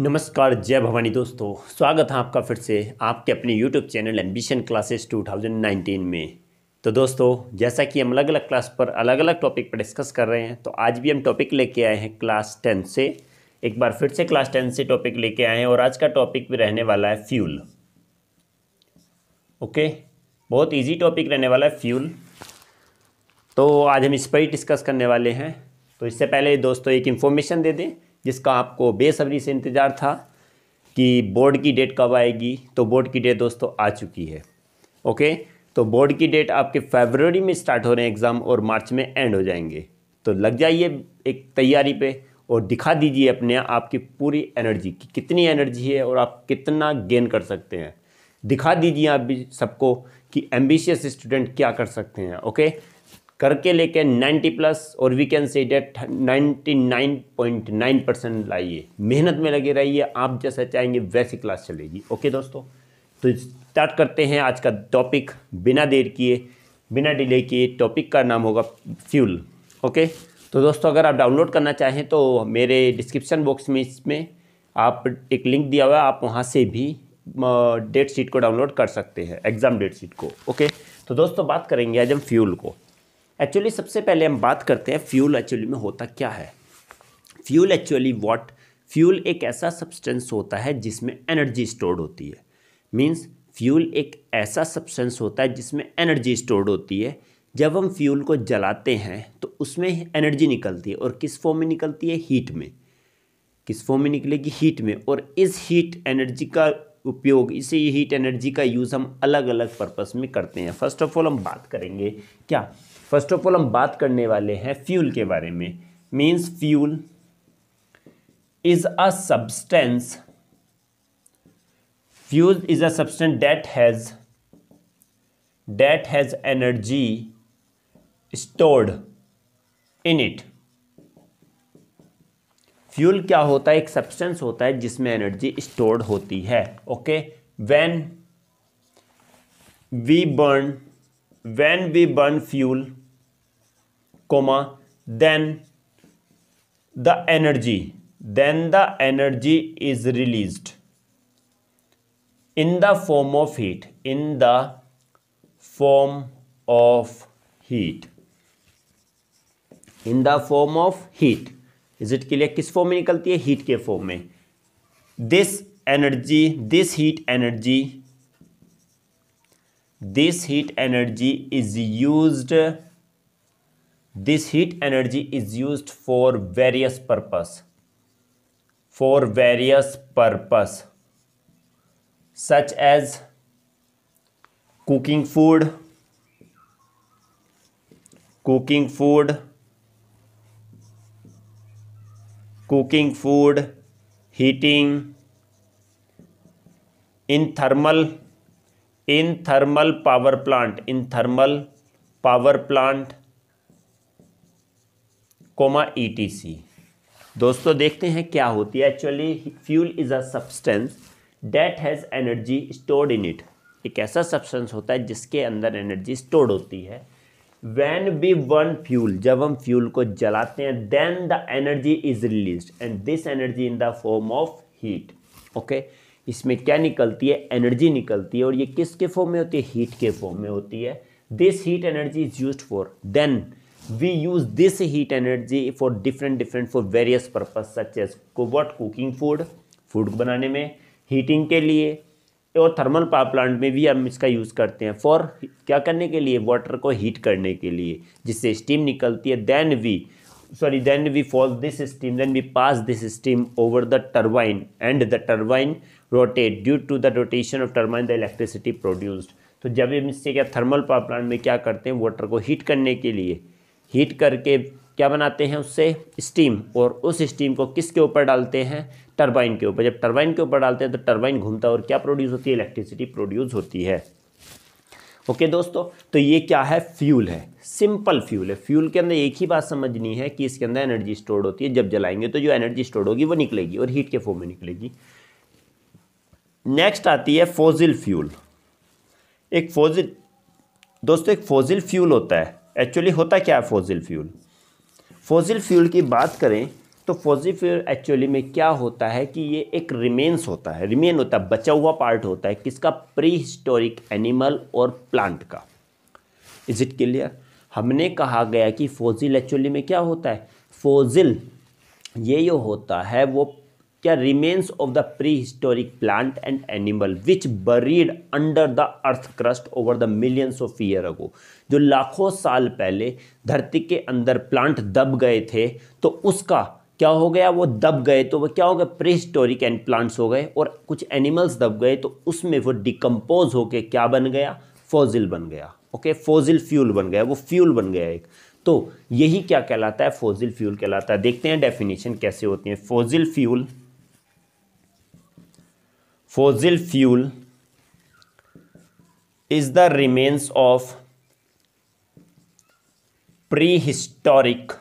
नमस्कार जय भवानी दोस्तों स्वागत है आपका फिर से आपके अपने यूट्यूब चैनल एम्बिशन क्लासेस 2019 में तो दोस्तों जैसा कि हम अलग अलग क्लास पर अलग अलग टॉपिक पर डिस्कस कर रहे हैं तो आज भी हम टॉपिक लेके आए हैं क्लास टेन से एक बार फिर से क्लास टेन से टॉपिक लेके आए हैं और आज का टॉपिक भी रहने वाला है फ्यूल ओके बहुत ईजी टॉपिक रहने वाला है फ्यूल तो आज हम इस पर ही डिस्कस करने वाले हैं तो इससे पहले दोस्तों एक इन्फॉर्मेशन दे दें जिसका आपको बेसब्री से इंतज़ार था कि बोर्ड की डेट कब आएगी तो बोर्ड की डेट दोस्तों आ चुकी है ओके तो बोर्ड की डेट आपके फेबररी में स्टार्ट हो रहे हैं एग्ज़ाम और मार्च में एंड हो जाएंगे तो लग जाइए एक तैयारी पे और दिखा दीजिए अपने आपकी पूरी एनर्जी की कितनी एनर्जी है और आप कितना गेन कर सकते हैं दिखा दीजिए आप भी सबको कि एम्बिशियस स्टूडेंट क्या कर सकते हैं ओके करके लेके 90 प्लस और we can say that 99.9 percent लाइए मेहनत में लगे रहिए आप जैसा चाहेंगे वैसी क्लास चलेगी ओके दोस्तों तो स्टार्ट करते हैं आज का टॉपिक बिना देर किए बिना डिले किए टॉपिक का नाम होगा फ्यूल ओके तो दोस्तों अगर आप डाउनलोड करना चाहें तो मेरे डिस्क्रिप्शन बॉक्स में इसमें आप एक लिंक दिया हुआ है आप वहाँ से भी डेट शीट को डाउनलोड कर सकते हैं एग्ज़ाम डेट शीट को ओके तो दोस्तों बात करेंगे आज हम फ्यूल को एक्चुअली सबसे पहले हम बात करते हैं फ्यूल एक्चुअली में होता क्या है फ्यूल एक्चुअली व्हाट फ्यूल एक ऐसा सब्सटेंस होता है जिसमें एनर्जी स्टोर्ड होती है मींस फ्यूल एक ऐसा सब्सटेंस होता है जिसमें एनर्जी स्टोर्ड होती है जब हम फ्यूल को जलाते हैं तो उसमें एनर्जी निकलती है और किस फॉर्म में निकलती है हीट में किस फॉर्म में निकलेगी हीट में और इस हीट एनर्जी का उपयोग इसी हीट एनर्जी का यूज़ हम अलग अलग पर्पस में करते हैं फर्स्ट ऑफ ऑल हम बात करेंगे क्या फर्स्ट ऑफ ऑल हम बात करने वाले हैं फ्यूल के बारे में means fuel is a substance fuel is a substance that has that has energy stored in it fuel क्या होता है एक सब्सटेंस होता है जिसमें एनर्जी स्टोर्ड होती है okay when we burn when we burn fuel comma then the energy then the energy is release in the form of heat in the form of heat in the form of heat is it के लिए किस form में निकलती है heat के form में this energy this heat energy this heat energy is use This heat energy is used for various purpose. For various purpose such as cooking food, cooking food, cooking food, heating, in thermal, in thermal power plant, in thermal power plant, comma e e दोस्तों देखते हैं क्या होती है actually fuel is a substance that has energy stored in it एक ऐसा substance होता है जिसके अंदर एनर्जी स्टोर्ड होती है वैन बी वन फ्यूल जब हम फ्यूल को जलाते हैं then the energy is release and this energy in the form of heat okay इसमें क्या निकलती है एनर्जी निकलती है और ये किसके फॉर्म में होती है हीट के फॉर्म में होती है this heat energy is use for then we use this heat energy for different different for various purpose such as कोबर्ट कुकिंग फूड फूड बनाने में हीटिंग के लिए और थर्मल पावर प्लांट में भी हम इसका यूज़ करते हैं फॉर क्या करने के लिए वाटर को हीट करने के लिए जिससे स्टीम निकलती है then we sorry then we fall this steam then we pass this steam over the turbine and the turbine rotate due to the rotation of turbine the electricity produced तो जब हम इससे क्या थर्मल पावर प्लांट में क्या करते हैं water को हीट करने के लिए हीट करके क्या बनाते हैं उससे स्टीम और उस स्टीम को किसके ऊपर डालते हैं टरबाइन के ऊपर जब टरबाइन के ऊपर डालते हैं तो टरबाइन घूमता है और क्या प्रोड्यूस होती है इलेक्ट्रिसिटी प्रोड्यूस होती है ओके okay, दोस्तों तो ये क्या है फ्यूल है सिंपल फ्यूल है फ्यूल के अंदर एक ही बात समझनी है कि इसके अंदर एनर्जी स्टोर्ड होती है जब जलाएंगे तो जो एनर्जी स्टोर्ड होगी वो निकलेगी और हीट के फॉर्म में निकलेगी नेक्स्ट आती है फोजिल फ्यूल एक फोजिल दोस्तों एक फोजिल फ्यूल होता है एक्चुअली होता क्या है फोजिल फ्यूल फोजिल फ्यूल की बात करें तो फोजिल फ्यूल एक्चुअली में क्या होता है कि ये एक रिमेन्स होता है रिमेन होता है बचा हुआ पार्ट होता है किसका प्री हिस्टोरिक एनिमल और प्लांट का इज इट क्लियर हमने कहा गया कि फोजिल एक्चुअली में क्या होता है फोजिल ये जो होता है वो क्या remains of the pre historic plant and animal which buried under the earth crust over the millions of year ago जो लाखों साल पहले धरती के अंदर प्लांट दब गए थे तो उसका क्या हो गया वो दब गए तो वो क्या हो गया प्री हिस्टोरिक एंड प्लांट्स हो गए और कुछ एनिमल्स दब गए तो उसमें वो डिकम्पोज होके क्या बन गया फोजिल बन गया ओके फोजिल फ्यूल बन गया वो फ्यूल बन गया एक तो यही क्या कहलाता है फोजिल फ्यूल कहलाता है देखते हैं डेफिनेशन कैसे होती है fossil fuel fossil fuel is the remains of prehistoric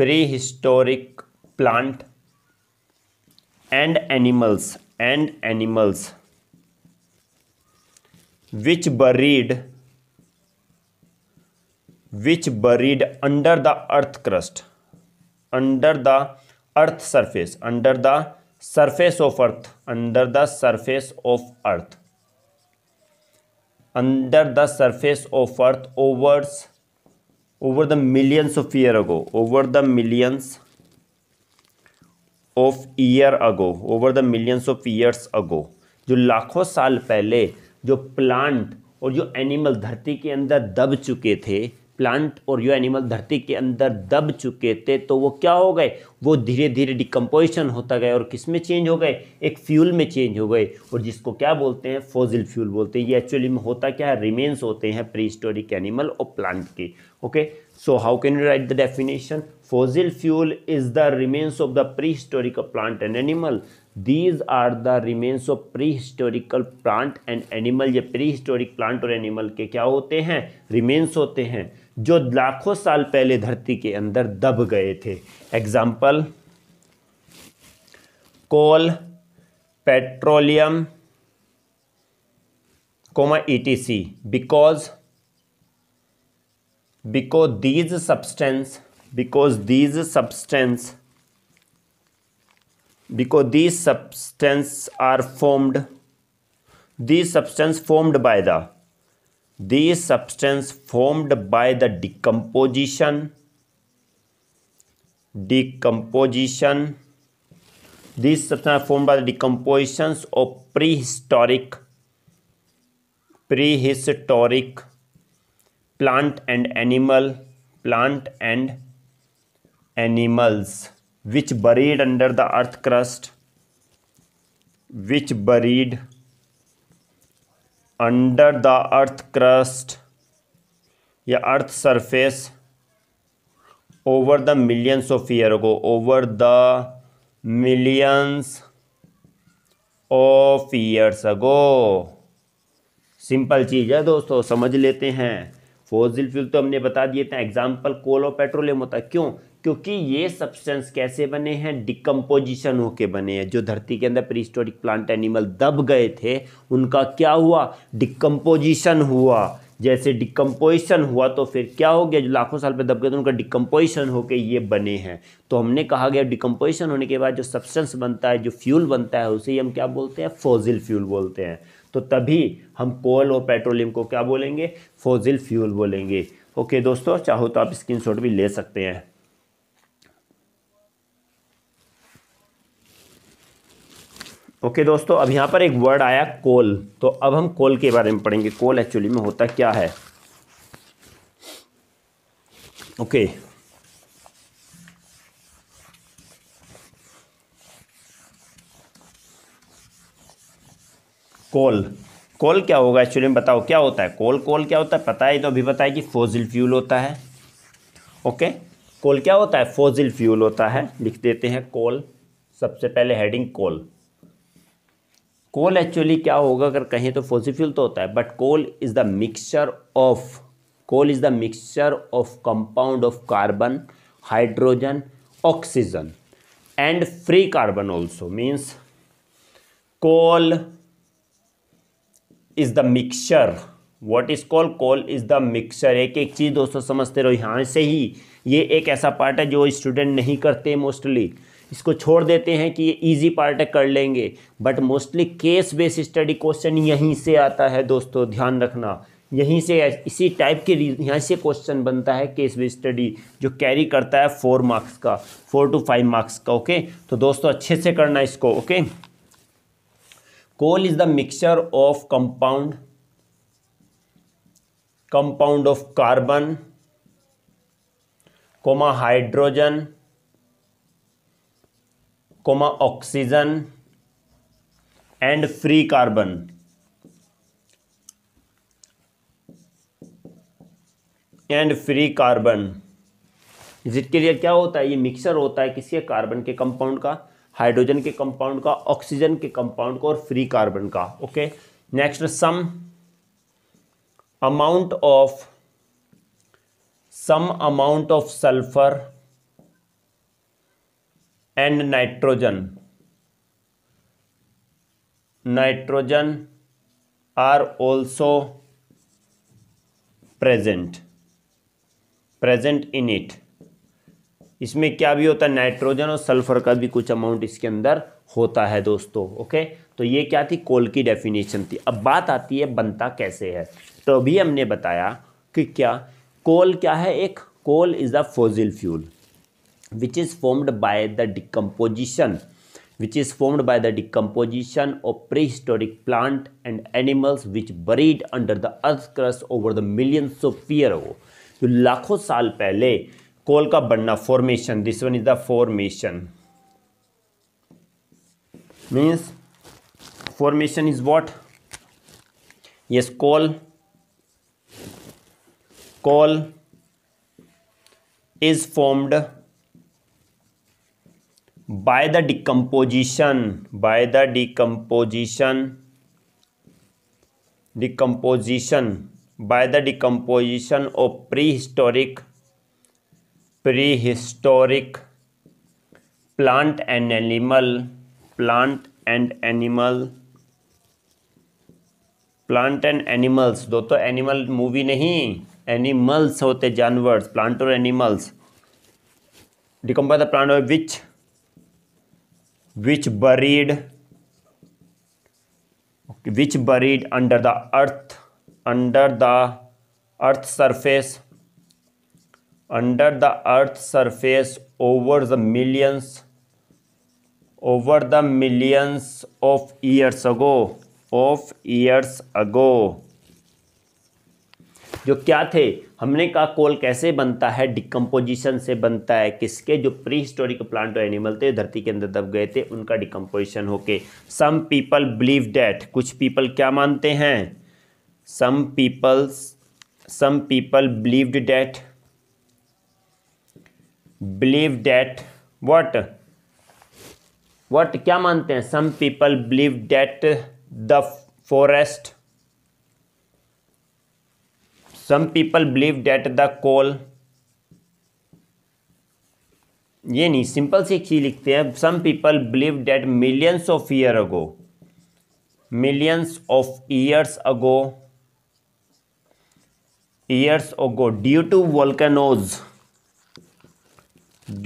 prehistoric plant and animals and animals which buried which buried under the earth crust under the earth surface under the surface of earth under the surface of earth under the surface of earth overs over the millions of year ago over the millions of year ago over the millions of years ago जो लाखों साल पहले जो plant और जो animal धरती के अंदर दब चुके थे प्लांट और यो एनिमल धरती के अंदर दब चुके थे तो वो क्या हो गए वो धीरे धीरे डिकम्पोजिशन होता गया और किस में चेंज हो गए एक फ्यूल में चेंज हो गए और जिसको क्या बोलते हैं फोजिल फ्यूल बोलते हैं ये एक्चुअली में होता क्या है रिमेन्स होते हैं प्री हिस्टोरिक एनिमल और प्लांट के okay so how can you write the definition is the is of the pre the plant and animal these these are the remains of historical plant and animal ये prehistoric plant और animal के क्या होते हैं remains होते हैं जो लाखों साल पहले धरती के अंदर दब गए थे example coal petroleum comma etc because because these substance because these substance because these substance are formed these substance formed by the these substance formed by the decomposition decomposition these substances are formed by the decompositions of prehistoric prehistoric plant and animal plant and animals which buried under the earth crust which buried under the earth crust या earth surface over the millions of year को over the millions of years ago simple चीज़ है दोस्तों समझ लेते हैं fossil fuel तो हमने बता दिए थे एग्जाम्पल कोल और पेट्रोलियम होता है क्यों क्योंकि ये सब्सटेंस कैसे बने हैं डिकम्पोजिशन होके बने हैं जो धरती के अंदर प्रीस्टोरिक प्लांट एनिमल दब गए थे उनका क्या हुआ डिकम्पोजिशन हुआ जैसे डिकम्पोजिशन हुआ तो फिर क्या हो गया जो लाखों साल पे दब गए थे उनका डिकम्पोजिशन होके ये बने हैं तो हमने कहा गया डिकम्पोजिशन होने के बाद जो सब्सटेंस बनता है जो फ्यूल बनता है उसे ही हम क्या बोलते हैं फोजिल फ्यूल बोलते हैं तो तभी हम कोल और पेट्रोलियम को क्या बोलेंगे फोजिल फ्यूल बोलेंगे ओके दोस्तों चाहो तो आप स्क्रीन भी ले सकते हैं ओके okay, दोस्तों अब यहाँ पर एक वर्ड आया कोल तो अब हम कोल के बारे में पढ़ेंगे कोल एक्चुअली में होता क्या है ओके okay. कोल कोल क्या होगा एक्चुअली में बताओ क्या होता है कोल कोल क्या होता है पता है तो अभी बताया कि फोजिल फ्यूल होता है ओके okay? कोल क्या होता है फोजिल फ्यूल होता है लिख देते हैं कोल सबसे पहले हेडिंग कोल कोल एक्चुअली क्या होगा अगर कहें तो फोजिफिल तो होता है but coal is the mixture of coal is the mixture of compound of carbon hydrogen oxygen and free carbon also means coal is the mixture what is coal coal is the mixture एक एक चीज़ दोस्तों समझते रहो यहाँ से ही ये एक ऐसा पार्ट है जो स्टूडेंट नहीं करते मोस्टली इसको छोड़ देते हैं कि ये ईजी पार्ट है कर लेंगे but mostly case base study question यहीं से आता है दोस्तों ध्यान रखना यहीं से इसी टाइप के यहाँ से क्वेश्चन बनता है केस बेस स्टडी जो कैरी करता है फोर मार्क्स का फोर टू फाइव मार्क्स का ओके तो दोस्तों अच्छे से करना इसको okay coal is the mixture of compound compound of carbon comma hydrogen comma oxygen and free carbon and free carbon जिसके लिए क्या होता है ये मिक्सर होता है किसी कार्बन के कंपाउंड का हाइड्रोजन के कंपाउंड का ऑक्सीजन के कंपाउंड का और फ्री कार्बन का okay next some amount of some amount of sulphur and nitrogen nitrogen are also present present in it इसमें क्या भी होता है नाइट्रोजन और सल्फर का भी कुछ अमाउंट इसके अंदर होता है दोस्तों ओके तो ये क्या थी कोल की डेफिनेशन थी अब बात आती है बनता कैसे है तो अभी हमने बताया कि क्या कोल क्या है एक coal is a fossil fuel which is formed by the decomposition which is formed by the decomposition of prehistoric plant and animals which buried under the earth crust over the millions of years ago तो लाखों साल पहले coal का बनना formation this one is the formation means formation is what yes coal coal is formed by the decomposition by the decomposition decomposition by the decomposition of pre historic pre historic plant and animal plant and animal plant and animals दो तो animal movie नहीं animals होते जानवर्स plant और animals decompose the plant which which buried which buried under the earth under the earth surface under the earth surface over the millions over the millions of years ago of years ago जो क्या थे हमने कहा कोल कैसे बनता है decomposition से बनता है किसके जो प्री हिस्टोरिक प्लांट और एनिमल थे धरती के अंदर दब गए थे उनका डिकम्पोजिशन होके सम पीपल बिलीव डैट कुछ पीपल क्या मानते हैं some peoples some people believed that believe that what what क्या मानते हैं some people believe that the forest some people believe that the coal ये नहीं सिंपल सी एक चीज़ लिखते हैं some people believe that millions of year ago millions of years ago years ago due to volcanoes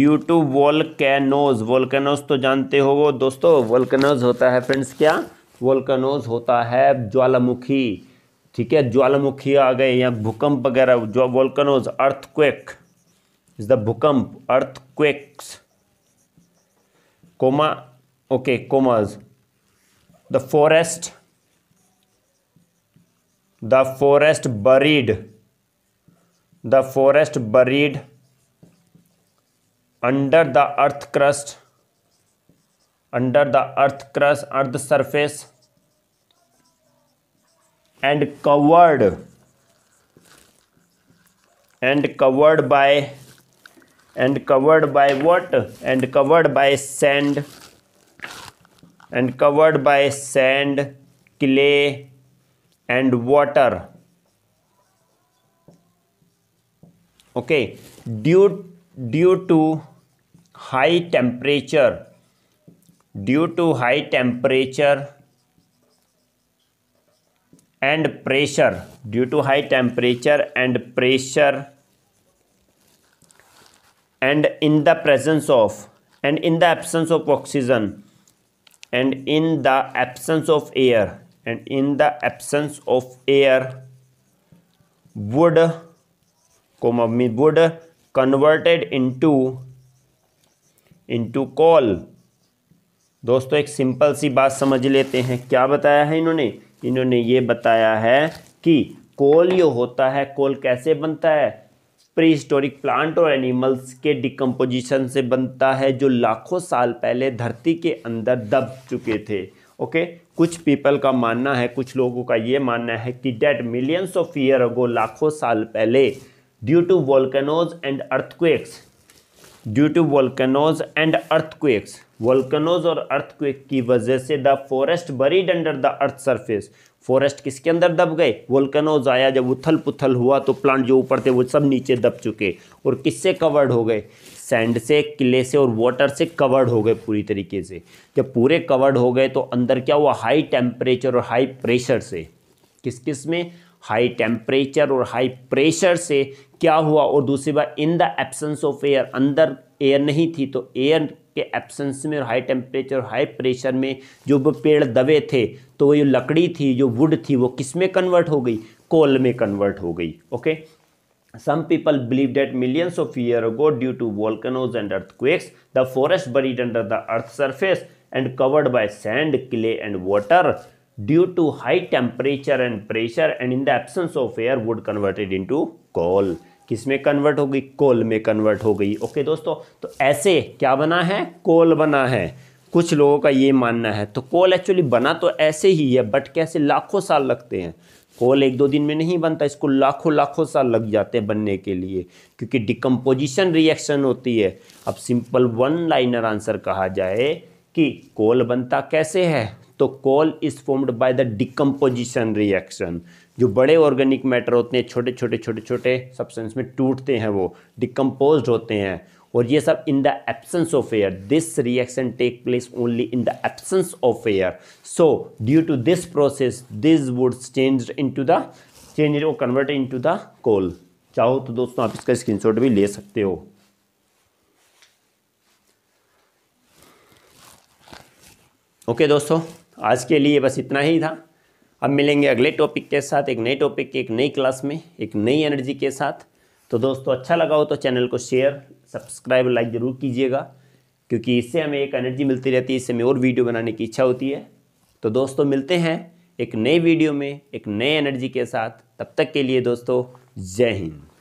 due to volcanoes volcanoes तो जानते हो वो दोस्तों वोल्केनोज होता है फ्रेंड्स क्या वोल्केनोज होता है ज्वालामुखी ठीक है ज्वालामुखी आ गए या भूकंप वगैरह जो वोल्कनोज अर्थक्वेक इज द भूकंप earthquakes comma okay commas the forest the forest buried the forest buried under the earth crust under the earth crust earth surface and covered and covered by and covered by what and covered by sand and covered by sand clay and water okay due due to high temperature due to high temperature and pressure due to high temperature and pressure and in the presence of and in the absence of oxygen and in the absence of air and in the absence of air wood को मम्मी wood converted into into coal दोस्तों एक simple सी बात समझ लेते हैं क्या बताया है इन्होंने इन्होंने ये बताया है कि कोल जो होता है कोल कैसे बनता है प्री हिस्टोरिक प्लांट और एनिमल्स के डिकम्पोजिशन से बनता है जो लाखों साल पहले धरती के अंदर दब चुके थे ओके कुछ पीपल का मानना है कुछ लोगों का ये मानना है कि that millions of year ago लाखों साल पहले due to volcanoes and earthquakes due to volcanoes and earthquakes volcanoes और अर्थक्वेक की वजह से the forest buried under the earth surface forest किसके अंदर दब गए वोल्कनोज आया जब उथल पुथल हुआ तो प्लांट जो ऊपर थे वो सब नीचे दब चुके और किससे कवर्ड हो गए सैंड से किले से और वाटर से कवर्ड हो गए पूरी तरीके से जब पूरे कवर्ड हो गए तो अंदर क्या हुआ हाई टेम्परेचर और हाई प्रेशर से किस किस में हाई टेम्परेचर और हाई प्रेशर से क्या हुआ और दूसरी बात in the absence of air अंदर एयर नहीं थी तो एयर के एब्सेंस में और हाई टेम्परेचर और हाई प्रेशर में जो पेड़ दबे थे तो वो जो लकड़ी थी जो वुड थी वो किस में कन्वर्ट हो गई कोल में कन्वर्ट हो गई okay some people believe that millions of year ago due to volcanoes and earth quakes the forest buried under the earth surface and covered by sand clay and water due to high temperature and pressure and in the absence of air converted converted into coal किस में convert हो गई कोल में convert हो गई okay दोस्तों तो ऐसे क्या बना है कोल बना है कुछ लोगों का ये मानना है तो कोल एक्चुअली बना तो ऐसे ही है बट कैसे लाखों साल लगते हैं कोल एक दो दिन में नहीं बनता इसको लाखों लाखों साल लग जाते हैं बनने के लिए क्योंकि डिकम्पोजिशन रिएक्शन होती है अब सिंपल वन लाइनर आंसर कहा जाए कि कोल बनता कैसे है तो coal is formed by the decomposition reaction जो बड़े ऑर्गेनिक मैटर होते हैं छोटे छोटे छोटे छोटे सब्सटेंस में टूटते हैं वो डिकम्पोज होते हैं और ये सब in the absence of air this reaction take place only in the absence of air so due to this process this wood change into the change वो convert into the coal चाहो तो दोस्तों आप इसका screenshot भी ले सकते हो ओके okay, दोस्तों आज के लिए बस इतना ही था अब मिलेंगे अगले टॉपिक के साथ एक नए टॉपिक के एक नई क्लास में एक नई एनर्जी के साथ तो दोस्तों अच्छा लगा हो तो चैनल को शेयर सब्सक्राइब लाइक ज़रूर कीजिएगा क्योंकि इससे हमें एक एनर्जी मिलती रहती है इससे हमें और वीडियो बनाने की इच्छा होती है तो दोस्तों मिलते हैं एक नए वीडियो में एक नए एनर्जी के साथ तब तक के लिए दोस्तों जय हिंद